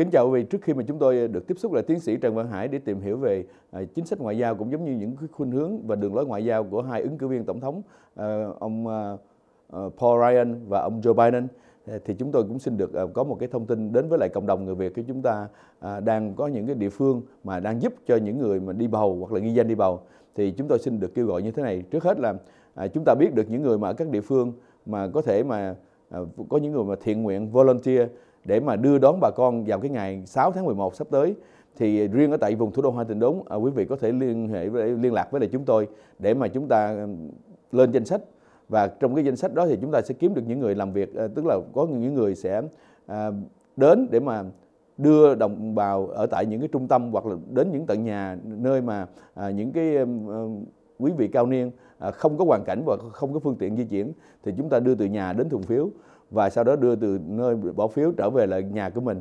Kính chào quý vị, trước khi mà chúng tôi được tiếp xúc là tiến sĩ Trần Văn Hải để tìm hiểu về à, chính sách ngoại giao cũng giống như những khuynh hướng và đường lối ngoại giao của hai ứng cử viên tổng thống à, ông à, Paul Ryan và ông Joe Biden thì chúng tôi cũng xin được có một cái thông tin đến với lại cộng đồng người Việt của chúng ta đang có những cái địa phương mà đang giúp cho những người mà đi bầu hoặc là nghi danh đi bầu thì chúng tôi xin được kêu gọi như thế này trước hết là chúng ta biết được những người mà ở các địa phương mà có thể mà có những người mà thiện nguyện volunteer để mà đưa đón bà con vào cái ngày 6 tháng 11 sắp tới thì riêng ở tại vùng thủ đô Hoa Tình Đốn à, quý vị có thể liên hệ liên lạc với lại chúng tôi để mà chúng ta lên danh sách và trong cái danh sách đó thì chúng ta sẽ kiếm được những người làm việc à, tức là có những người sẽ à, đến để mà đưa đồng bào ở tại những cái trung tâm hoặc là đến những tận nhà nơi mà những cái quý vị cao niên không có hoàn cảnh và không có phương tiện di chuyển thì chúng ta đưa từ nhà đến thùng phiếu và sau đó đưa từ nơi bỏ phiếu trở về lại nhà của mình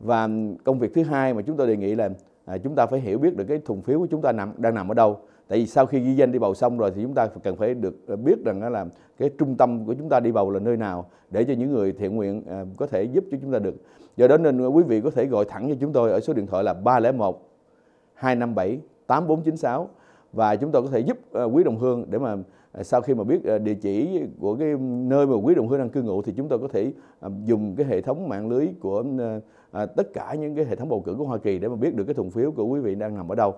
và công việc thứ hai mà chúng tôi đề nghị là à, chúng ta phải hiểu biết được cái thùng phiếu của chúng ta nằm đang nằm ở đâu tại vì sau khi ghi danh đi bầu xong rồi thì chúng ta cần phải được à, biết rằng là cái trung tâm của chúng ta đi bầu là nơi nào để cho những người thiện nguyện à, có thể giúp cho chúng ta được do đó nên quý vị có thể gọi thẳng cho chúng tôi ở số điện thoại là 301 257 8496 và chúng tôi có thể giúp à, quý đồng hương để mà Ờ, sau khi mà biết ờ, địa chỉ của cái nơi mà quý đồng hương đang cư ngụ thì chúng tôi có thể ờ, dùng cái hệ thống mạng lưới của tất cả những cái hệ thống bầu cử của Hoa Kỳ để mà biết được cái thùng phiếu của quý vị đang nằm ở đâu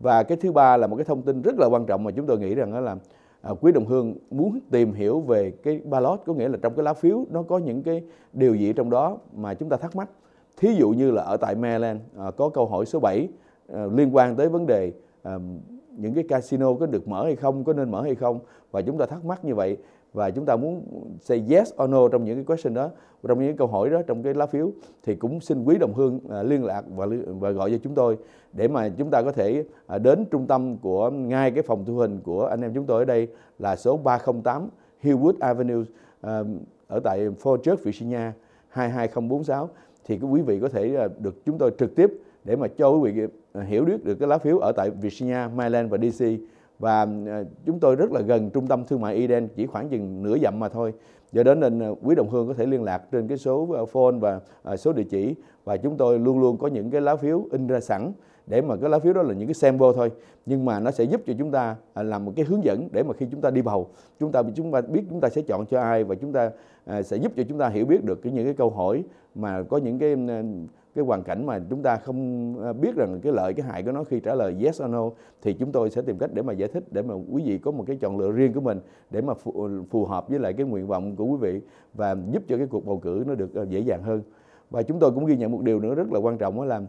và cái thứ ba là một cái thông tin rất là quan trọng mà chúng tôi nghĩ rằng đó là quý đồng hương muốn tìm hiểu về cái ballot có nghĩa là trong cái lá phiếu nó có những cái điều gì trong đó mà chúng ta thắc mắc thí dụ như là ở tại Maryland có câu hỏi số 7 liên quan tới vấn đề những cái casino có được mở hay không có nên mở hay không và chúng ta thắc mắc như vậy và chúng ta muốn say yes or no trong những cái question đó trong những câu hỏi đó trong cái lá phiếu thì cũng xin quý đồng hương à, liên lạc và và gọi cho chúng tôi để mà chúng ta có thể à, đến trung tâm của ngay cái phòng thu hình của anh em chúng tôi ở đây là số 308 Hillwood Avenue à, ở tại Fort Worth, Virginia 22046 thì quý vị có thể à, được chúng tôi trực tiếp để mà cho quý vị à, hiểu biết được cái lá phiếu ở tại Virginia, Maryland và DC và à, chúng tôi rất là gần trung tâm thương mại Eden chỉ khoảng chừng nửa dặm mà thôi do đó nên quý đồng hương có thể liên lạc trên cái số phone và số địa chỉ và chúng tôi luôn luôn có những cái lá phiếu in ra sẵn để mà cái lá phiếu đó là những cái sample thôi nhưng mà nó sẽ giúp cho chúng ta à, làm một cái hướng dẫn để mà khi chúng ta đi bầu chúng ta chúng ta biết chúng ta sẽ chọn cho ai và chúng ta à, sẽ giúp cho chúng ta hiểu biết được cái những cái câu hỏi mà có những cái cái hoàn cảnh mà chúng ta không à, biết rằng cái lợi cái hại của nó khi trả lời yes or no thì chúng tôi sẽ tìm cách để mà giải thích để mà quý vị có một cái chọn lựa riêng của mình để mà phù, phù hợp với lại cái nguyện vọng của quý vị và giúp cho cái cuộc bầu cử nó được ờ, dễ dàng hơn và chúng tôi cũng ghi nhận một điều nữa rất là quan trọng đó là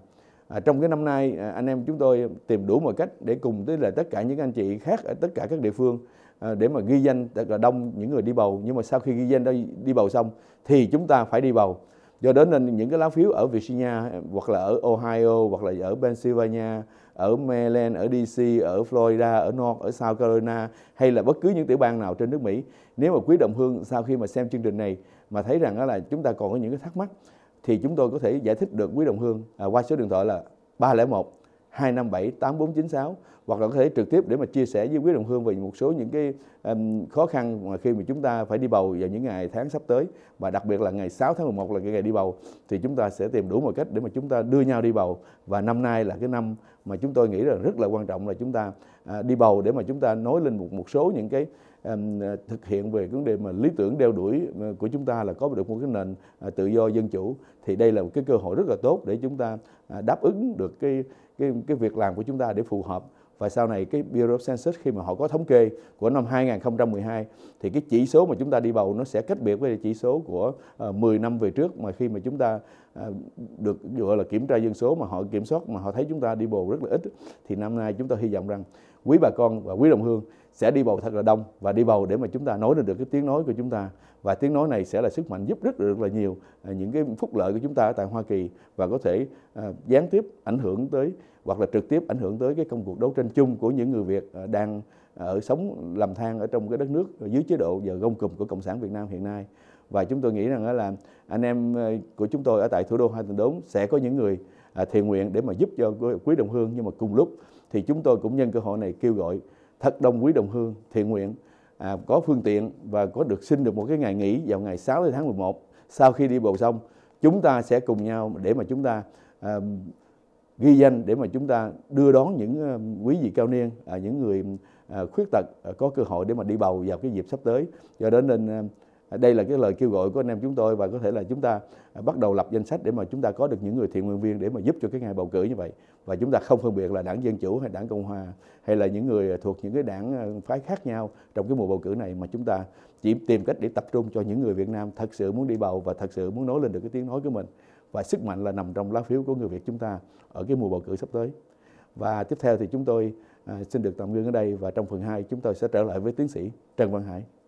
à, trong cái năm nay à, anh em chúng tôi tìm đủ mọi cách để cùng với là tất cả những anh chị khác ở tất cả các địa phương à, để mà ghi danh thật là đông những người đi bầu nhưng mà sau khi ghi danh đó đi bầu xong thì chúng ta phải đi bầu do đến nên những cái lá phiếu ở Virginia hoặc là ở Ohio hoặc là ở Pennsylvania ở Maryland, ở DC, ở Florida, ở North, ở South Carolina hay là bất cứ những tiểu bang nào trên nước Mỹ. Nếu mà quý đồng hương sau khi mà xem chương trình này mà thấy rằng đó là chúng ta còn có những cái thắc mắc thì chúng tôi có thể giải thích được quý đồng hương à, qua số điện thoại là 301 257 8496 hoặc là có thể trực tiếp để mà chia sẻ với quý đồng hương về một số những cái um, khó khăn mà khi mà chúng ta phải đi bầu vào những ngày tháng sắp tới và đặc biệt là ngày 6 tháng 11 là cái ngày đi bầu thì chúng ta sẽ tìm đủ mọi cách để mà chúng ta đưa nhau đi bầu và năm nay là cái năm mà chúng tôi nghĩ là rất là quan trọng là chúng ta à, đi bầu để mà chúng ta nối lên một một số những cái um, thực hiện về vấn đề mà lý tưởng đeo đuổi ờ, của chúng ta là có được một cái nền à, tự do dân chủ thì đây là một cái cơ hội rất là tốt để chúng ta à, đáp ứng được cái cái cái việc làm của chúng ta để phù hợp và sau này cái Bureau of Census khi mà họ có thống kê của năm 2012 thì cái chỉ số mà chúng ta đi bầu nó sẽ cách biệt với chỉ số của uh, ờ, 10 năm về trước mà khi mà chúng ta uh, được gọi là kiểm tra dân số mà họ kiểm soát mà họ thấy chúng ta đi bầu rất là ít thì năm nay chúng ta hy vọng rằng quý bà con và quý đồng hương sẽ đi bầu thật là đông và đi bầu để mà chúng ta nói được cái tiếng nói của chúng ta và tiếng nói này sẽ là sức mạnh giúp rất được là nhiều à, những cái phúc lợi của chúng ta tại Hoa Kỳ và có thể à, gián tiếp ảnh hưởng tới hoặc là trực tiếp ảnh hưởng tới cái công cuộc đấu tranh chung của những người Việt à, đang ở sống làm than ở trong cái đất nước dưới chế độ giờ gông cùm của cộng sản Việt Nam hiện nay và chúng tôi nghĩ rằng là anh em của chúng tôi ở tại thủ đô Hoa Thành Đốn sẽ có những người thiện nguyện để mà giúp cho quý đồng hương nhưng mà cùng lúc thì chúng tôi cũng nhân cơ hội này kêu gọi thật đông quý đồng hương thiện nguyện à, có phương tiện và có được xin được một cái ngày nghỉ vào ngày 6 tháng 11 sau khi đi bầu xong chúng ta sẽ cùng nhau để mà chúng ta à, ghi danh để mà chúng ta đưa đón những à, quý vị cao niên à, những người à, khuyết tật à, có cơ hội để mà đi bầu vào cái dịp sắp tới do đó nên à, đây là cái lời kêu gọi của anh em chúng tôi và có thể là chúng ta bắt đầu lập danh sách để mà chúng ta có được những người thiện nguyện viên để mà giúp cho cái ngày bầu cử như vậy và chúng ta không phân biệt là đảng dân chủ hay đảng cộng hòa hay là những người thuộc những cái đảng ờ, phái khác nhau trong cái mùa bầu cử này mà chúng ta chỉ tìm cách để tập trung cho những người Việt Nam thật sự muốn đi bầu và thật sự muốn nói lên được cái tiếng nói của mình và sức mạnh là nằm trong lá phiếu của người Việt chúng ta ở cái mùa bầu cử sắp tới và tiếp theo thì chúng tôi ờ, xin được tạm ngưng ở đây và trong phần 2 chúng tôi sẽ trở lại với tiến sĩ Trần Văn Hải